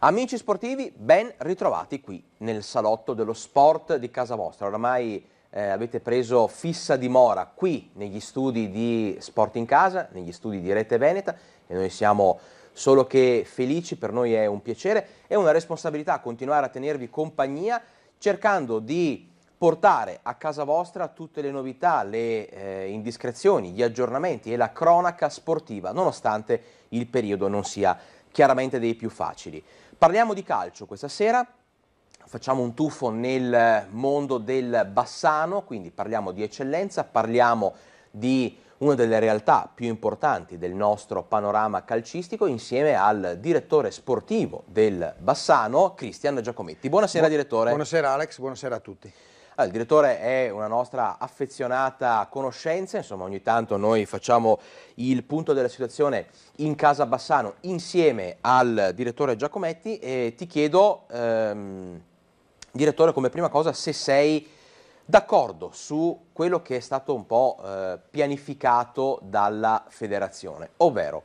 Amici sportivi, ben ritrovati qui nel salotto dello sport di casa vostra. Oramai eh, avete preso fissa dimora qui negli studi di Sport in Casa, negli studi di Rete Veneta e noi siamo solo che felici, per noi è un piacere e una responsabilità continuare a tenervi compagnia cercando di portare a casa vostra tutte le novità, le eh, indiscrezioni, gli aggiornamenti e la cronaca sportiva, nonostante il periodo non sia chiaramente dei più facili. Parliamo di calcio questa sera, facciamo un tuffo nel mondo del Bassano, quindi parliamo di eccellenza, parliamo di una delle realtà più importanti del nostro panorama calcistico insieme al direttore sportivo del Bassano, Cristian Giacometti. Buonasera Bu direttore. Buonasera Alex, buonasera a tutti. Ah, il direttore è una nostra affezionata conoscenza, insomma ogni tanto noi facciamo il punto della situazione in Casa Bassano insieme al direttore Giacometti e ti chiedo, ehm, direttore, come prima cosa se sei d'accordo su quello che è stato un po' eh, pianificato dalla federazione, ovvero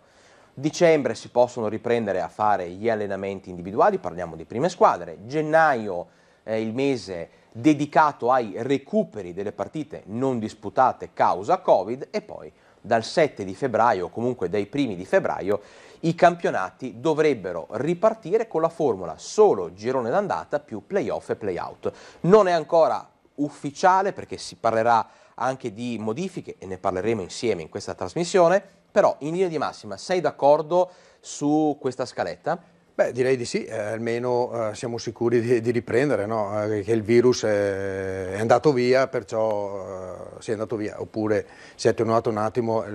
dicembre si possono riprendere a fare gli allenamenti individuali, parliamo di prime squadre, gennaio è il mese dedicato ai recuperi delle partite non disputate causa Covid e poi dal 7 di febbraio o comunque dai primi di febbraio i campionati dovrebbero ripartire con la formula solo girone d'andata più playoff e playout. Non è ancora ufficiale perché si parlerà anche di modifiche e ne parleremo insieme in questa trasmissione, però in linea di massima sei d'accordo su questa scaletta? Beh, direi di sì, eh, almeno eh, siamo sicuri di, di riprendere, no? eh, che il virus è, eh, è andato via, perciò eh, si è andato via, oppure si è attenuato un attimo eh,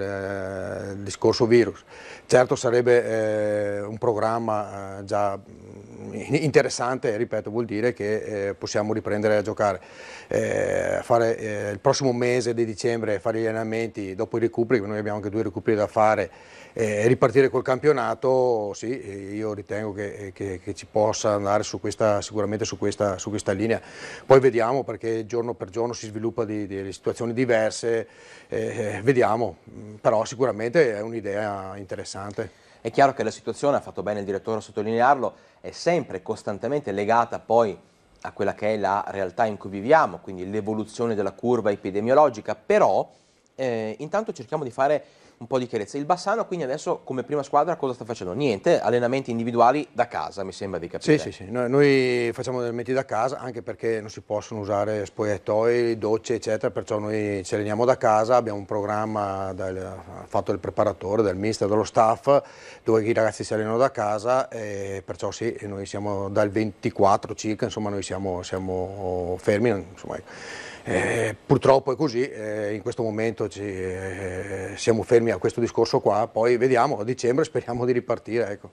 il discorso virus. Certo sarebbe un programma già mm, interessante, ripeto, vuol dire che possiamo riprendere a giocare. fare il prossimo mese di dicembre, fare gli allenamenti, dopo i recuperi, noi abbiamo anche due recuperi da fare, eh, ripartire col campionato, sì, io ritengo che, eh, che, che ci possa andare su questa, sicuramente su questa, su questa, linea. Poi vediamo perché giorno per giorno si sviluppa di, di situazioni diverse, eh, eh vediamo, mm, però sicuramente è un'idea interessante. È chiaro che la situazione, ha fatto bene il direttore a sottolinearlo, è sempre costantemente legata poi a quella che è la realtà in cui viviamo, quindi l'evoluzione della curva epidemiologica, però eh, intanto cerchiamo di fare un po' di chiarezza. Il Bassano quindi adesso come prima squadra cosa sta facendo? Niente, allenamenti individuali da casa mi sembra di capire. Sì, sì, sì, noi, noi facciamo allenamenti da casa anche perché non si possono usare spogliatoi, docce eccetera, perciò noi ci alleniamo da casa, abbiamo un programma dal, fatto dal preparatore, dal mister, dallo staff dove i ragazzi si allenano da casa e perciò sì, noi siamo dal 24 circa, insomma noi siamo, siamo fermi. Insomma, ecco. Eh, purtroppo è così, eh, in questo momento ci, eh, siamo fermi a questo discorso qua, poi vediamo a dicembre, speriamo di ripartire. Ecco.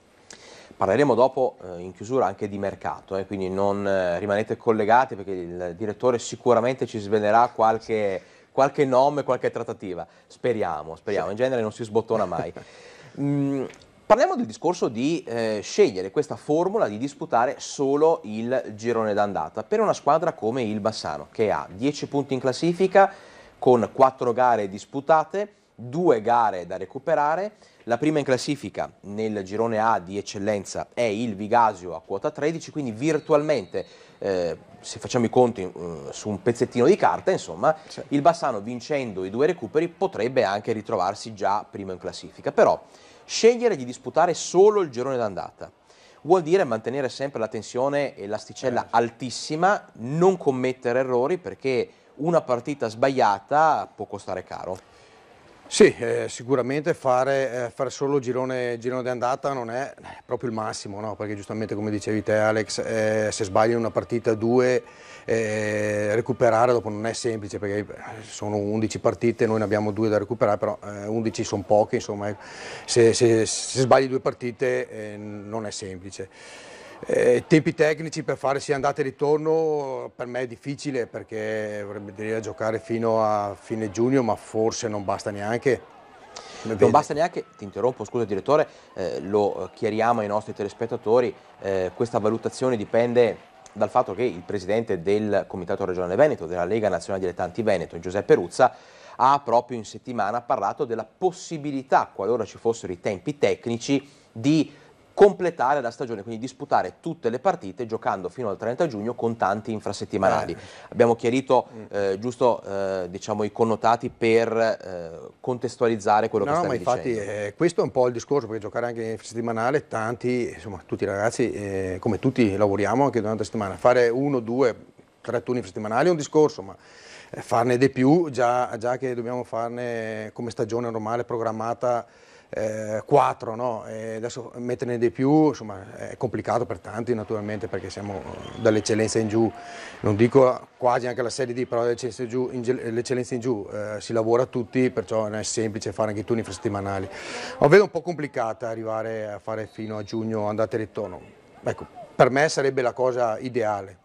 Parleremo dopo eh, in chiusura anche di mercato, eh, quindi non eh, rimanete collegati perché il direttore sicuramente ci svelerà qualche, qualche nome, qualche trattativa, speriamo, speriamo, in genere non si sbottona mai. Mm, Parliamo del discorso di eh, scegliere questa formula di disputare solo il girone d'andata per una squadra come il Bassano che ha 10 punti in classifica con 4 gare disputate, 2 gare da recuperare. La prima in classifica nel girone A di eccellenza è il Vigasio a quota 13, quindi virtualmente eh, se facciamo i conti mh, eh, su un pezzettino di carta, insomma, sì. il Bassano vincendo i due recuperi potrebbe anche ritrovarsi già primo in classifica. Però Scegliere di disputare solo il girone d'andata vuol dire mantenere sempre la tensione e l'asticella eh. altissima, non commettere errori perché una partita sbagliata può costare caro. Sì, eh, sicuramente fare, eh, fare, solo girone, girone d'andata non è proprio il massimo, no? perché giustamente come dicevi te Alex, eh, se sbagli una partita due eh, recuperare dopo non è semplice perché sono 11 partite, noi ne abbiamo due da recuperare, però eh, 11 sono poche, insomma, eh. se, se, se sbagli due partite eh, non è semplice. Eh, tempi tecnici per fare sia andata e ritorno per me è difficile perché vorrebbe dire giocare fino a fine giugno ma forse non basta neanche. Non basta neanche, ti interrompo, scusa direttore, eh, lo chiariamo ai nostri telespettatori, questa valutazione dipende dal fatto che il presidente del Comitato Regionale Veneto, della Lega Nazionale Dilettanti Veneto, Giuseppe Ruzza, ha proprio in settimana parlato della possibilità, qualora ci fossero i tempi tecnici, di completare la stagione, quindi disputare tutte le partite giocando fino al 30 giugno con tanti infrasettimanali. Eh. Abbiamo chiarito mm. eh, giusto eh, diciamo, i connotati per eh, contestualizzare quello no, che stavi dicendo. No, ma infatti eh, questo è un po' il discorso, perché giocare anche in infrasettimanale, tanti, insomma tutti i ragazzi, eh, come tutti lavoriamo anche durante la settimana, fare uno, due, tre turni infrasettimanali è un discorso, ma farne di più, già, già che dobbiamo farne come stagione normale programmata eh, 4, no? adesso metterne di più insomma, è complicato per tanti naturalmente perché siamo dall'eccellenza in giù, non dico quasi anche la serie D, però l'eccellenza in giù, in, giù eh, si lavora tutti, perciò non è semplice fare anche i turni infrasettimanali. La vedo un po' complicata arrivare a fare fino a giugno andate e ritorno, ecco, per me sarebbe la cosa ideale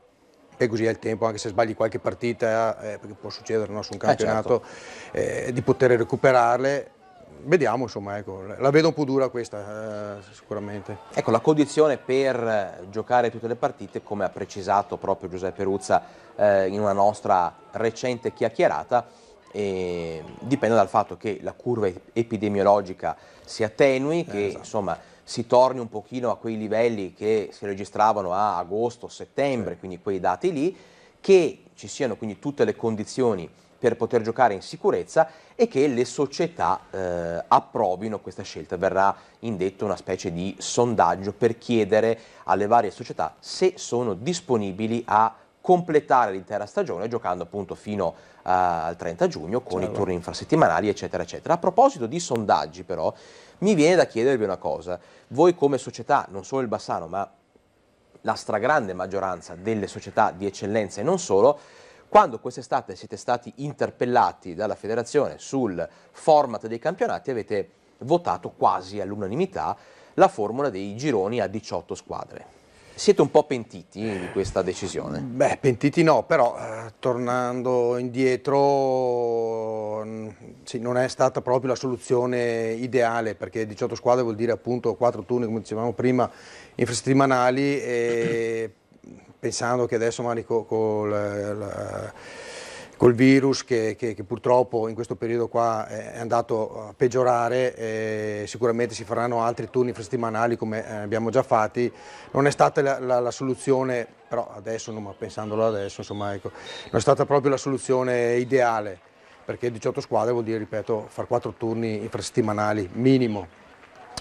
e così è il tempo, anche se sbagli qualche partita, eh, perché può succedere no, su un campionato, eh certo. eh, di poter recuperarle vediamo, insomma, ecco, la vedo un po' dura questa eh, sicuramente. Ecco, la condizione per giocare tutte le partite, come ha precisato proprio Giuseppe Ruzza eh, in una nostra recente chiacchierata, eh, dipende dal fatto che la curva epidemiologica si attenui, eh, che esatto. insomma si torni un pochino a quei livelli che si registravano a agosto, settembre, sì. quindi quei dati lì, che ci siano quindi tutte le condizioni per poter giocare in sicurezza e che le società eh, approvino questa scelta. Verrà indetto una specie di sondaggio per chiedere alle varie società se sono disponibili a completare l'intera stagione giocando appunto fino uh, al 30 giugno con certo. i turni infrasettimanali eccetera eccetera. A proposito di sondaggi però mi viene da chiedervi una cosa, voi come società, non solo il Bassano ma la stragrande maggioranza delle società di eccellenza e non solo, quando quest'estate siete stati interpellati dalla federazione sul format dei campionati avete votato quasi all'unanimità la formula dei gironi a 18 squadre. Siete un po' pentiti di questa decisione? Beh, pentiti no, però eh, tornando indietro sì, non è stata proprio la soluzione ideale perché 18 squadre vuol dire appunto 4 turni, come dicevamo prima, infrasettimanali e pensando che adesso magari con col, eh, col virus che, che, che, purtroppo in questo periodo qua è andato a peggiorare, eh, sicuramente si faranno altri turni infrasettimanali come eh, abbiamo già fatti, non è stata la, la, la soluzione, però adesso, non, pensandolo adesso, insomma, ecco, non è stata proprio la soluzione ideale, perché 18 squadre vuol dire, ripeto, far 4 turni infrasettimanali minimo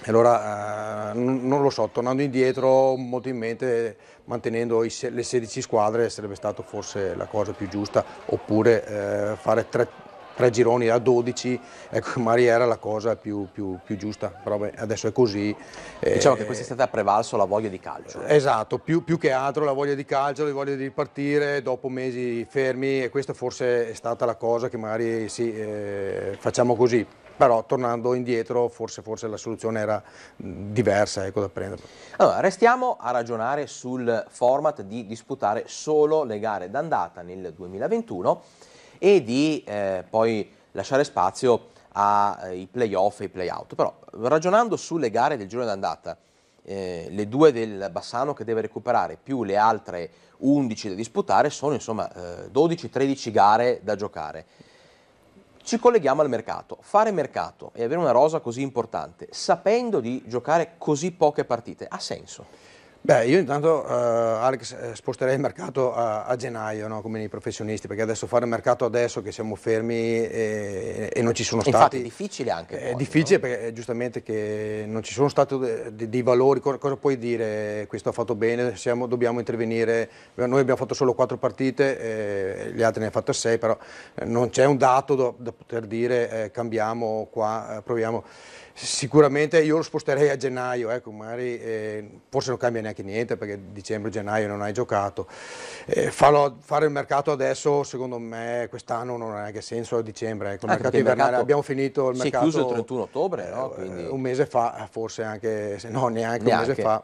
allora eh, non lo so, tornando indietro molto in mente mantenendo i, le 16 squadre sarebbe stata forse la cosa più giusta oppure eh, fare tre tre gironi a 12, ecco, magari era la cosa più, più, più giusta, però beh, adesso è così. Eh, diciamo eh, che questa è stata prevalso la voglia di calcio. Eh, esatto, più, più, che altro la voglia di calcio, la voglia di ripartire dopo mesi fermi e questa forse è stata la cosa che magari sì, eh, facciamo così, però tornando indietro forse, forse, la soluzione era diversa ecco, da prendere. Allora, restiamo a ragionare sul format di disputare solo le gare d'andata nel 2021 e di eh, poi lasciare spazio ai eh, playoff e ai playout. Però ragionando sulle gare del giro d'andata, eh, le due del Bassano che deve recuperare più le altre 11 da disputare sono insomma eh, 12-13 gare da giocare. Ci colleghiamo al mercato. Fare mercato e avere una rosa così importante, sapendo di giocare così poche partite, ha senso? Beh, io intanto, eh, Alex, eh, sposterei il mercato a, a gennaio, no? come i professionisti, perché adesso fare il mercato adesso che siamo fermi e, eh, e non ci sono stati... Infatti è difficile anche. Poi, è difficile no? perché eh, giustamente che non ci sono stati dei valori, cosa, cosa puoi dire? Questo ha fatto bene, siamo, dobbiamo intervenire, noi abbiamo fatto solo quattro partite, eh, gli altri ne hanno fatto sei, però non c'è un dato da, da poter dire eh, cambiamo qua, proviamo. Sicuramente io lo sposterei a gennaio, ecco, magari, eh, forse non cambia neanche niente perché dicembre-gennaio non hai giocato. Eh, farlo, fare il mercato adesso, secondo me, quest'anno non ha neanche senso a dicembre. Ecco, il mercato invernale, mercato, abbiamo finito il mercato. Si è chiuso il 31 ottobre, no? Eh, Quindi... Un mese fa, forse anche, no, neanche, neanche. un mese fa.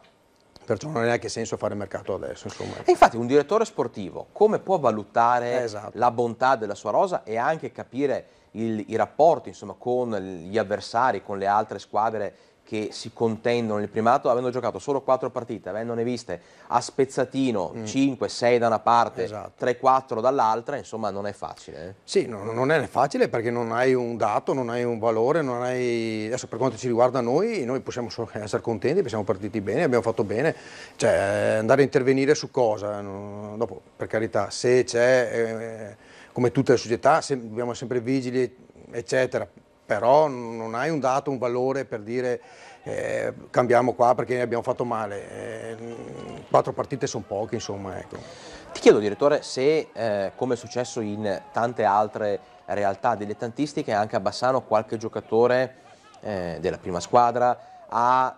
Perciò cioè, non ha neanche senso fare mercato adesso. Insomma. E infatti un direttore sportivo come può valutare esatto. la bontà della sua rosa e anche capire il, i rapporti insomma, con gli avversari, con le altre squadre che si contendono il primato avendo giocato solo quattro partite, avendone viste a spezzatino mm. 5, 6 da una parte, esatto. 3, 4 dall'altra, insomma non è facile. Eh. Sì, no, non è facile perché non hai un dato, non hai un valore, non hai... adesso per quanto ci riguarda noi, noi possiamo solo essere contenti perché siamo partiti bene, abbiamo fatto bene, cioè andare a intervenire su cosa, eh, dopo per carità, se c'è, eh, come tutte le società, se, dobbiamo sempre vigili, eccetera, però non hai un dato, un valore per dire eh, cambiamo qua perché ne abbiamo fatto male. Eh, quattro partite sono poche, insomma. Ecco. Ti chiedo, direttore, se eh, come è successo in tante altre realtà dilettantistiche, anche a Bassano qualche giocatore eh, della prima squadra ha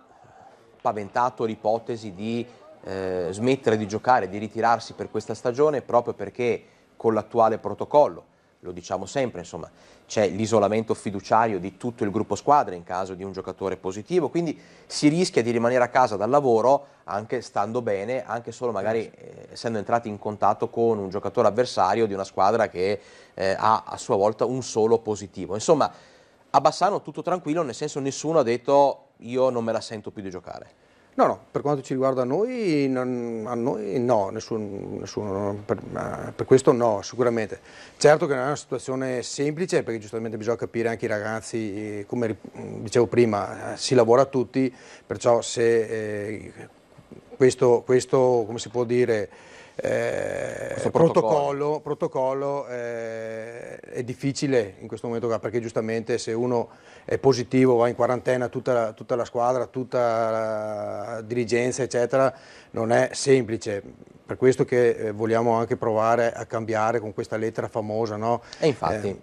paventato l'ipotesi di eh, smettere di giocare, di ritirarsi per questa stagione proprio perché con l'attuale protocollo lo diciamo sempre, insomma, c'è l'isolamento fiduciario di tutto il gruppo squadra in caso di un giocatore positivo, quindi si rischia di rimanere a casa dal lavoro anche stando bene, anche solo magari eh, essendo entrati in contatto con un giocatore avversario di una squadra che eh, ha a sua volta un solo positivo. Insomma, a Bassano tutto tranquillo, nel senso nessuno ha detto io non me la sento più di giocare. No, no, per quanto ci riguarda noi, non, a noi no, nessun, nessun, per, per, questo no, sicuramente. Certo che non è una situazione semplice perché giustamente bisogna capire anche i ragazzi, eh, come dicevo prima, eh, si lavora tutti, perciò se eh, questo, questo, come si può dire, eh, protocollo, protocollo, protocollo eh, è difficile in questo momento perché giustamente se uno è positivo va in quarantena tutta la, tutta la squadra, tutta la dirigenza eccetera, non è semplice, per questo che eh, vogliamo anche provare a cambiare con questa lettera famosa. No? E infatti eh,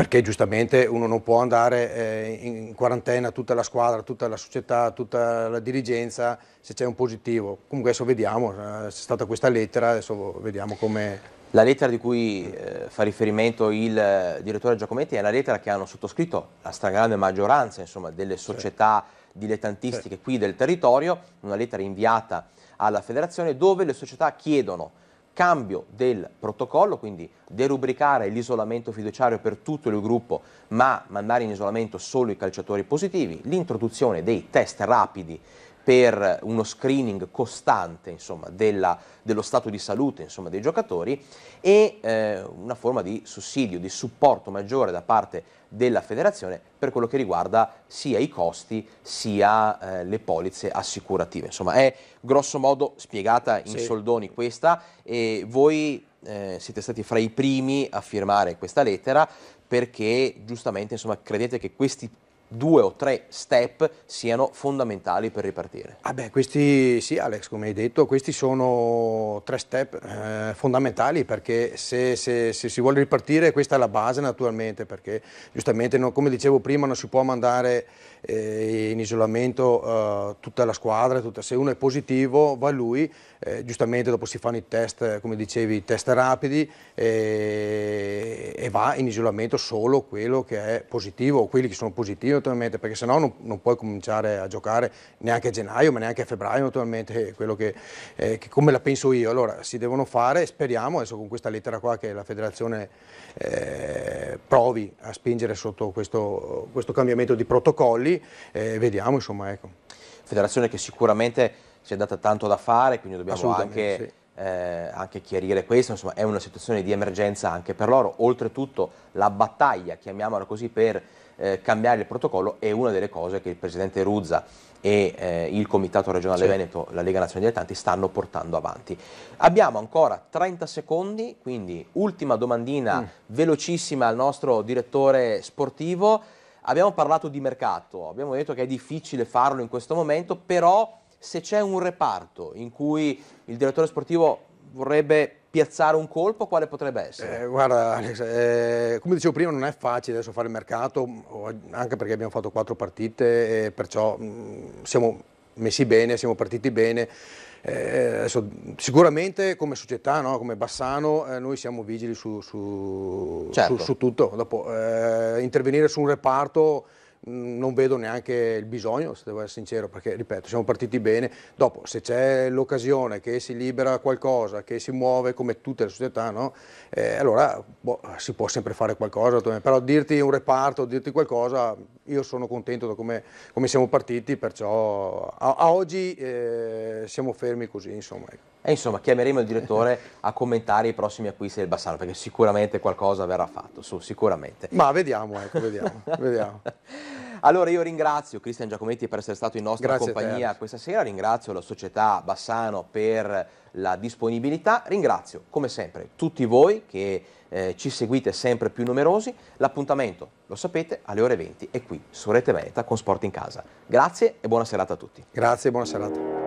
perché giustamente uno non può andare eh, in quarantena tutta la squadra, tutta la società, tutta la dirigenza se c'è un positivo. Comunque adesso vediamo, c'è eh, stata questa lettera, adesso vediamo come... La lettera di cui eh, fa riferimento il eh, direttore Giacometti è la lettera che hanno sottoscritto la stragrande maggioranza insomma, delle società sì. dilettantistiche sì. qui del territorio, una lettera inviata alla federazione dove le società chiedono cambio del protocollo, quindi derubricare l'isolamento fiduciario per tutto il gruppo, ma mandare in isolamento solo i calciatori positivi, l'introduzione dei test rapidi per uno screening costante insomma, della, dello stato di salute insomma, dei giocatori e eh, una forma di sussidio, di supporto maggiore da parte della federazione per quello che riguarda sia i costi sia eh, le polizze assicurative. Insomma è grosso modo spiegata in sì. soldoni questa e voi eh, siete stati fra i primi a firmare questa lettera perché giustamente insomma, credete che questi due o tre step siano fondamentali per ripartire. Ah beh, questi sì Alex, come hai detto, questi sono tre step eh, fondamentali perché se, se, se, si vuole ripartire questa è la base naturalmente perché giustamente non, come dicevo prima non si può mandare eh, in isolamento eh, tutta la squadra, tutta, se uno è positivo va lui, eh, giustamente dopo si fanno i test, come dicevi, i test rapidi eh, e va in isolamento solo quello che è positivo o quelli che sono positivi naturalmente, perché sennò non, non puoi cominciare a giocare neanche a gennaio, ma neanche a febbraio naturalmente, quello che, eh, che come la penso io. Allora si devono fare, speriamo adesso con questa lettera qua che la federazione eh, provi a spingere sotto questo, questo cambiamento di protocolli, eh, vediamo insomma. Ecco. Federazione che sicuramente si è data tanto da fare, quindi dobbiamo anche... Sì. Eh, anche chiarire questo, insomma è una situazione di emergenza anche per loro, oltretutto la battaglia, chiamiamola così, per eh, cambiare il protocollo è una delle cose che il presidente Ruzza e eh, il Comitato Regionale sì. Veneto, la Lega Nazionale Dilettanti, stanno portando avanti. Abbiamo ancora 30 secondi, quindi ultima domandina mm. velocissima al nostro direttore sportivo. Abbiamo parlato di mercato, abbiamo detto che è difficile farlo in questo momento, però se c'è un reparto in cui il direttore sportivo vorrebbe piazzare un colpo, quale potrebbe essere? Eh, guarda Alex, eh, come dicevo prima non è facile adesso fare il mercato, anche perché abbiamo fatto quattro partite e perciò mh, mm, siamo messi bene, siamo partiti bene. Eh, adesso, sicuramente come società, no? come Bassano, eh, noi siamo vigili su, su, certo. su, su tutto. Dopo, eh, intervenire su un reparto non vedo neanche il bisogno, se devo essere sincero, perché ripeto, siamo partiti bene. Dopo, se c'è l'occasione che si libera qualcosa, che si muove come tutte le società, no? eh, allora boh, si può sempre fare qualcosa. Però dirti un reparto, dirti qualcosa, io sono contento da come, come siamo partiti, perciò a, a oggi eh, siamo fermi così. Insomma. Ecco. E insomma, chiameremo il direttore a commentare i prossimi acquisti del Bassano, perché sicuramente qualcosa verrà fatto, su, sicuramente. Ma vediamo, ecco, vediamo. vediamo. Allora io ringrazio Cristian Giacometti per essere stato in nostra Grazie compagnia questa sera, ringrazio la società Bassano per la disponibilità, ringrazio come sempre tutti voi che eh, ci seguite sempre più numerosi, l'appuntamento lo sapete alle ore 20 e qui su Rete Veneta con Sport in Casa. Grazie e buona serata a tutti. Grazie e buona serata.